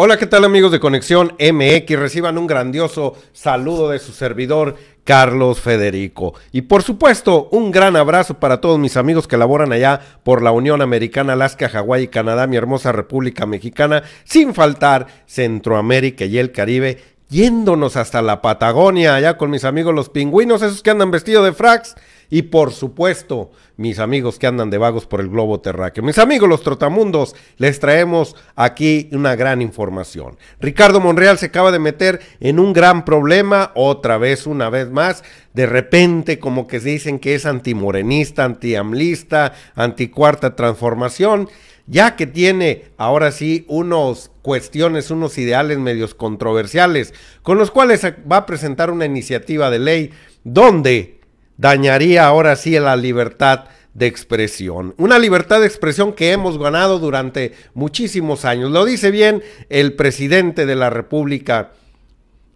Hola, ¿qué tal amigos de Conexión MX? Reciban un grandioso saludo de su servidor Carlos Federico. Y por supuesto, un gran abrazo para todos mis amigos que laboran allá por la Unión Americana, Alaska, Hawái y Canadá, mi hermosa República Mexicana, sin faltar Centroamérica y el Caribe, yéndonos hasta la Patagonia, allá con mis amigos los pingüinos, esos que andan vestidos de fracs, y por supuesto, mis amigos que andan de vagos por el globo terráqueo. Mis amigos los trotamundos, les traemos aquí una gran información. Ricardo Monreal se acaba de meter en un gran problema, otra vez, una vez más. De repente, como que se dicen que es antimorenista, antiamlista, anticuarta transformación ya que tiene ahora sí unos cuestiones, unos ideales medios controversiales, con los cuales va a presentar una iniciativa de ley donde dañaría ahora sí la libertad de expresión. Una libertad de expresión que hemos ganado durante muchísimos años. Lo dice bien el presidente de la República.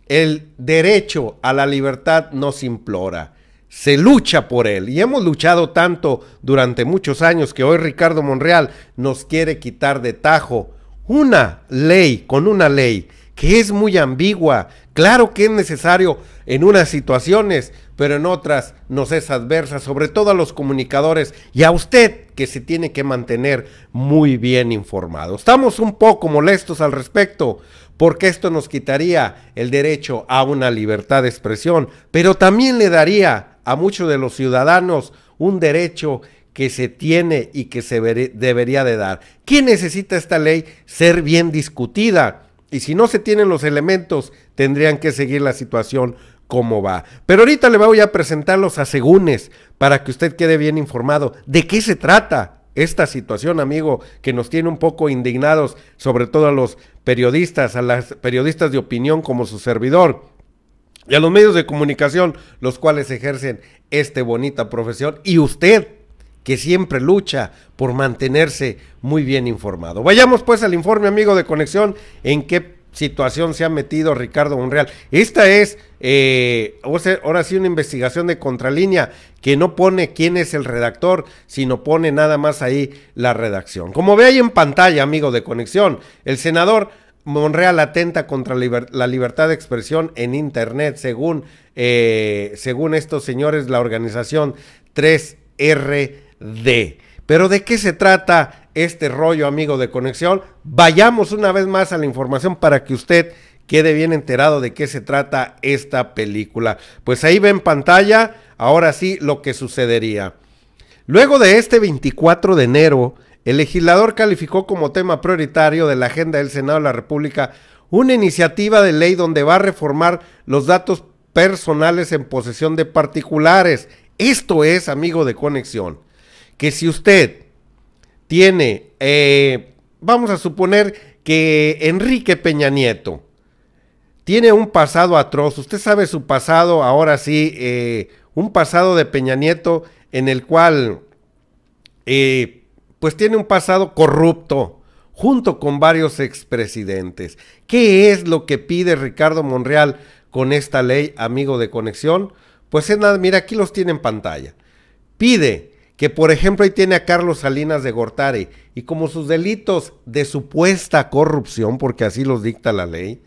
El derecho a la libertad nos implora se lucha por él. Y hemos luchado tanto durante muchos años que hoy Ricardo Monreal nos quiere quitar de tajo una ley, con una ley que es muy ambigua. Claro que es necesario en unas situaciones, pero en otras nos es adversa, sobre todo a los comunicadores y a usted que se tiene que mantener muy bien informado. Estamos un poco molestos al respecto, porque esto nos quitaría el derecho a una libertad de expresión, pero también le daría a muchos de los ciudadanos un derecho que se tiene y que se debería de dar. ¿Quién necesita esta ley ser bien discutida? Y si no se tienen los elementos, tendrían que seguir la situación como va. Pero ahorita le voy a presentar los asegúnes para que usted quede bien informado de qué se trata esta situación, amigo, que nos tiene un poco indignados, sobre todo a los periodistas, a las periodistas de opinión como su servidor y a los medios de comunicación, los cuales ejercen esta bonita profesión, y usted, que siempre lucha por mantenerse muy bien informado. Vayamos pues al informe, amigo de conexión, en qué situación se ha metido Ricardo Monreal. Esta es, eh, ahora sí, una investigación de contralínea que no pone quién es el redactor, sino pone nada más ahí la redacción. Como ve ahí en pantalla, amigo de conexión, el senador Monreal atenta contra la libertad de expresión en Internet, según, eh, según estos señores, la organización 3RD. Pero ¿de qué se trata este rollo, amigo de conexión? Vayamos una vez más a la información para que usted quede bien enterado de qué se trata esta película. Pues ahí ve en pantalla, ahora sí, lo que sucedería. Luego de este 24 de enero, el legislador calificó como tema prioritario de la agenda del Senado de la República una iniciativa de ley donde va a reformar los datos personales en posesión de particulares. Esto es, amigo de conexión, que si usted tiene, eh, vamos a suponer que Enrique Peña Nieto tiene un pasado atroz, usted sabe su pasado, ahora sí, eh, un pasado de Peña Nieto en el cual... Eh, pues tiene un pasado corrupto, junto con varios expresidentes. ¿Qué es lo que pide Ricardo Monreal con esta ley, amigo de conexión? Pues es nada, mira, aquí los tiene en pantalla. Pide que, por ejemplo, ahí tiene a Carlos Salinas de Gortari, y como sus delitos de supuesta corrupción, porque así los dicta la ley,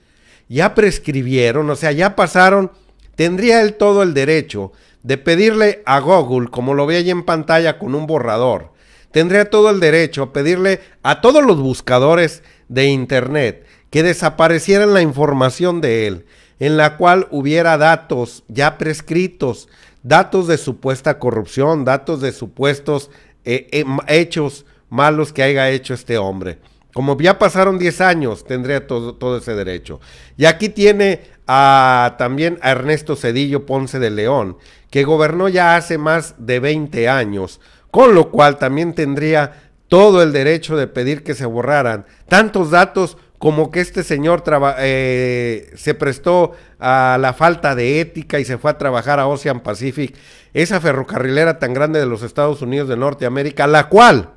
ya prescribieron, o sea, ya pasaron, tendría él todo el derecho de pedirle a Google, como lo ve ahí en pantalla con un borrador, tendría todo el derecho a pedirle a todos los buscadores de Internet que desaparecieran la información de él, en la cual hubiera datos ya prescritos, datos de supuesta corrupción, datos de supuestos eh, eh, hechos malos que haya hecho este hombre. Como ya pasaron 10 años, tendría todo, todo ese derecho. Y aquí tiene a, también a Ernesto Cedillo Ponce de León, que gobernó ya hace más de 20 años, con lo cual también tendría todo el derecho de pedir que se borraran tantos datos como que este señor eh, se prestó a la falta de ética y se fue a trabajar a Ocean Pacific, esa ferrocarrilera tan grande de los Estados Unidos de Norteamérica, la cual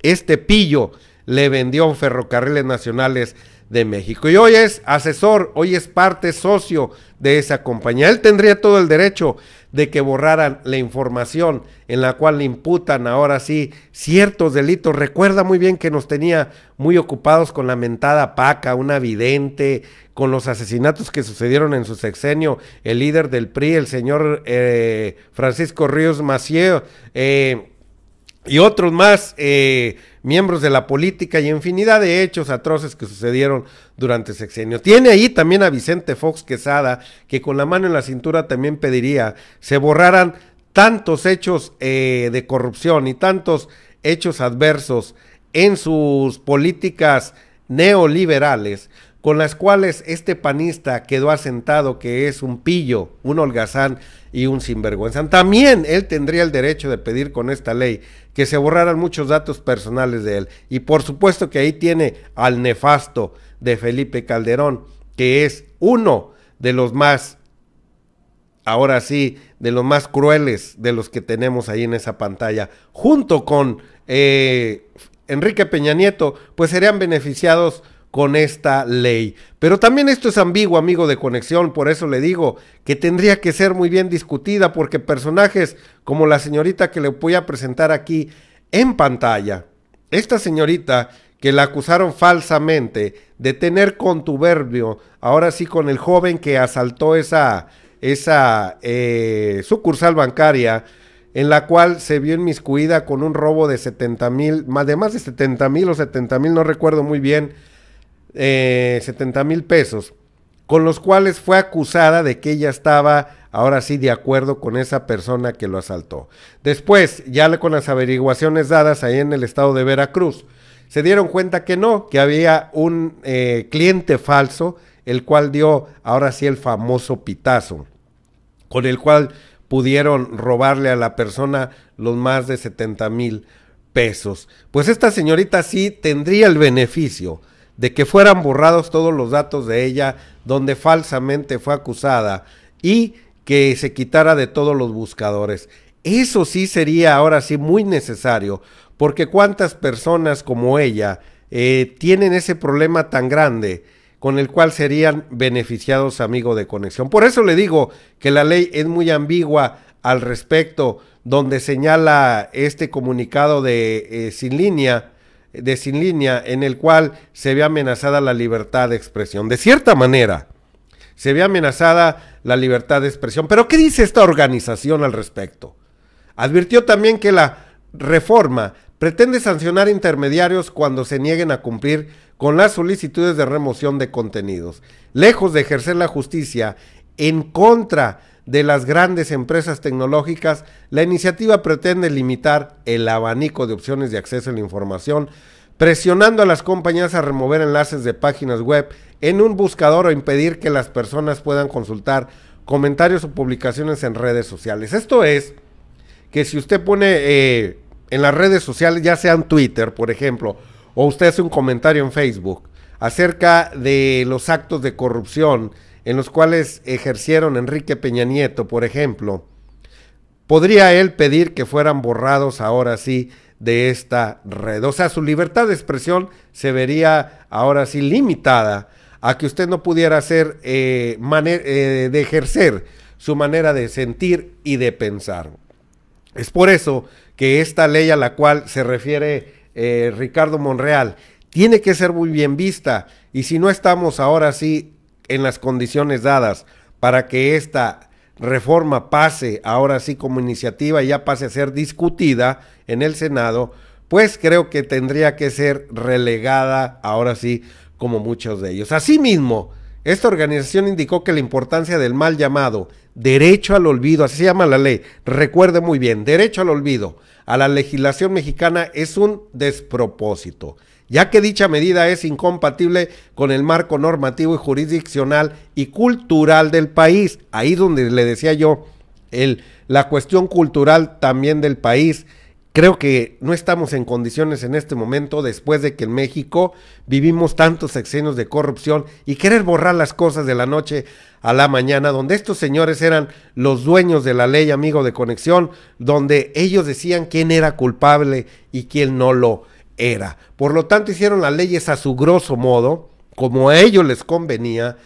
este pillo le vendió ferrocarriles nacionales de México. Y hoy es asesor, hoy es parte socio de esa compañía. Él tendría todo el derecho de que borraran la información en la cual le imputan ahora sí ciertos delitos. Recuerda muy bien que nos tenía muy ocupados con la mentada Paca, una vidente, con los asesinatos que sucedieron en su sexenio, el líder del PRI, el señor eh, Francisco Ríos Macié, eh, y otros más eh, miembros de la política y infinidad de hechos atroces que sucedieron durante sexenio. Tiene ahí también a Vicente Fox Quesada, que con la mano en la cintura también pediría se borraran tantos hechos eh, de corrupción y tantos hechos adversos en sus políticas neoliberales, con las cuales este panista quedó asentado que es un pillo, un holgazán y un sinvergüenza. También él tendría el derecho de pedir con esta ley que se borraran muchos datos personales de él. Y por supuesto que ahí tiene al nefasto de Felipe Calderón, que es uno de los más, ahora sí, de los más crueles de los que tenemos ahí en esa pantalla, junto con eh, Enrique Peña Nieto, pues serían beneficiados con esta ley. Pero también esto es ambiguo, amigo de conexión, por eso le digo que tendría que ser muy bien discutida porque personajes como la señorita que le voy a presentar aquí en pantalla, esta señorita que la acusaron falsamente de tener contuberbio, ahora sí con el joven que asaltó esa, esa eh, sucursal bancaria, en la cual se vio inmiscuida con un robo de 70 mil, más de más de 70 mil o 70 mil, no recuerdo muy bien, 70 eh, mil pesos, con los cuales fue acusada de que ella estaba ahora sí de acuerdo con esa persona que lo asaltó. Después, ya con las averiguaciones dadas ahí en el estado de Veracruz, se dieron cuenta que no, que había un eh, cliente falso, el cual dio ahora sí el famoso pitazo, con el cual pudieron robarle a la persona los más de 70 mil pesos. Pues esta señorita sí tendría el beneficio de que fueran borrados todos los datos de ella donde falsamente fue acusada y que se quitara de todos los buscadores. Eso sí sería ahora sí muy necesario, porque cuántas personas como ella eh, tienen ese problema tan grande con el cual serían beneficiados amigos de conexión. Por eso le digo que la ley es muy ambigua al respecto, donde señala este comunicado de eh, sin línea de Sin Línea en el cual se ve amenazada la libertad de expresión. De cierta manera, se ve amenazada la libertad de expresión. Pero ¿qué dice esta organización al respecto? Advirtió también que la reforma pretende sancionar intermediarios cuando se nieguen a cumplir con las solicitudes de remoción de contenidos, lejos de ejercer la justicia en contra de las grandes empresas tecnológicas, la iniciativa pretende limitar el abanico de opciones de acceso a la información, presionando a las compañías a remover enlaces de páginas web en un buscador o impedir que las personas puedan consultar comentarios o publicaciones en redes sociales. Esto es que si usted pone eh, en las redes sociales, ya sea en Twitter, por ejemplo, o usted hace un comentario en Facebook acerca de los actos de corrupción, en los cuales ejercieron Enrique Peña Nieto, por ejemplo, podría él pedir que fueran borrados ahora sí de esta red. O sea, su libertad de expresión se vería ahora sí limitada a que usted no pudiera hacer, eh, eh, de ejercer su manera de sentir y de pensar. Es por eso que esta ley a la cual se refiere eh, Ricardo Monreal tiene que ser muy bien vista y si no estamos ahora sí en las condiciones dadas para que esta reforma pase ahora sí como iniciativa y ya pase a ser discutida en el Senado, pues creo que tendría que ser relegada ahora sí como muchos de ellos. Asimismo, esta organización indicó que la importancia del mal llamado derecho al olvido, así se llama la ley, recuerde muy bien, derecho al olvido a la legislación mexicana es un despropósito ya que dicha medida es incompatible con el marco normativo y jurisdiccional y cultural del país. Ahí donde le decía yo, el, la cuestión cultural también del país. Creo que no estamos en condiciones en este momento, después de que en México vivimos tantos sexenios de corrupción y querer borrar las cosas de la noche a la mañana, donde estos señores eran los dueños de la ley, amigo de conexión, donde ellos decían quién era culpable y quién no lo era. Por lo tanto, hicieron las leyes a su grosso modo, como a ellos les convenía,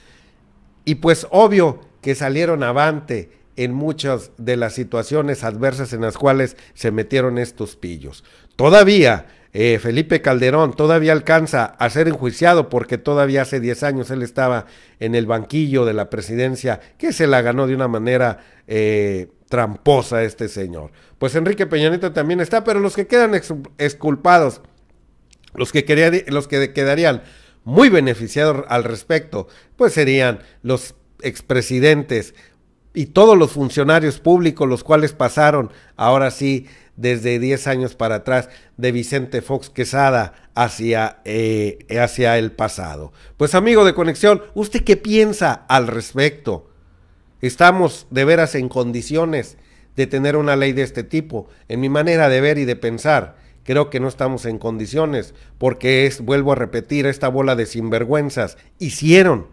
y pues obvio que salieron avante en muchas de las situaciones adversas en las cuales se metieron estos pillos. Todavía eh, Felipe Calderón todavía alcanza a ser enjuiciado porque todavía hace 10 años él estaba en el banquillo de la presidencia que se la ganó de una manera eh, tramposa este señor. Pues Enrique Peñanito también está, pero los que quedan exculpados los que, quedarían, muy beneficiados al respecto, pues serían los expresidentes y todos los funcionarios públicos, los cuales pasaron, ahora sí, desde 10 años para atrás, de Vicente Fox Quesada hacia, eh, hacia el pasado. Pues amigo de Conexión, ¿usted qué piensa al respecto? ¿Estamos de veras en condiciones de tener una ley de este tipo? En mi manera de ver y de pensar creo que no estamos en condiciones, porque es, vuelvo a repetir, esta bola de sinvergüenzas hicieron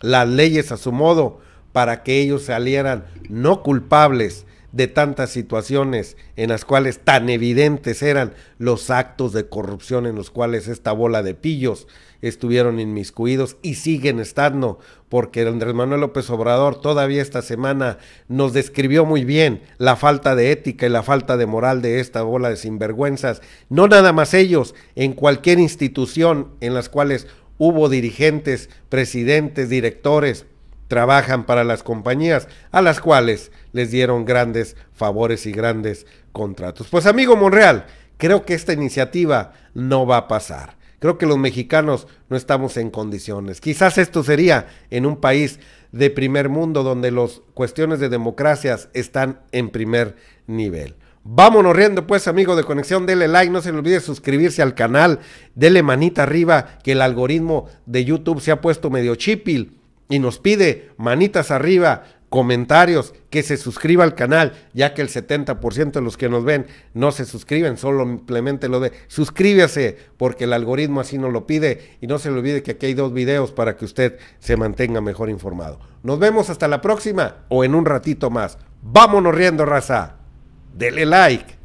las leyes a su modo para que ellos salieran no culpables, de tantas situaciones en las cuales tan evidentes eran los actos de corrupción en los cuales esta bola de pillos estuvieron inmiscuidos y siguen estando, porque Andrés Manuel López Obrador todavía esta semana nos describió muy bien la falta de ética y la falta de moral de esta bola de sinvergüenzas, no nada más ellos, en cualquier institución en las cuales hubo dirigentes, presidentes, directores, trabajan para las compañías a las cuales les dieron grandes favores y grandes contratos. Pues amigo Monreal, creo que esta iniciativa no va a pasar. Creo que los mexicanos no estamos en condiciones. Quizás esto sería en un país de primer mundo donde las cuestiones de democracias están en primer nivel. Vámonos riendo pues amigo de Conexión, dele like, no se le olvide suscribirse al canal, dele manita arriba que el algoritmo de YouTube se ha puesto medio chipil y nos pide manitas arriba, comentarios, que se suscriba al canal, ya que el 70% de los que nos ven no se suscriben, solo simplemente lo de suscríbase, porque el algoritmo así nos lo pide y no se le olvide que aquí hay dos videos para que usted se mantenga mejor informado. Nos vemos hasta la próxima o en un ratito más. Vámonos riendo, raza. Dele like.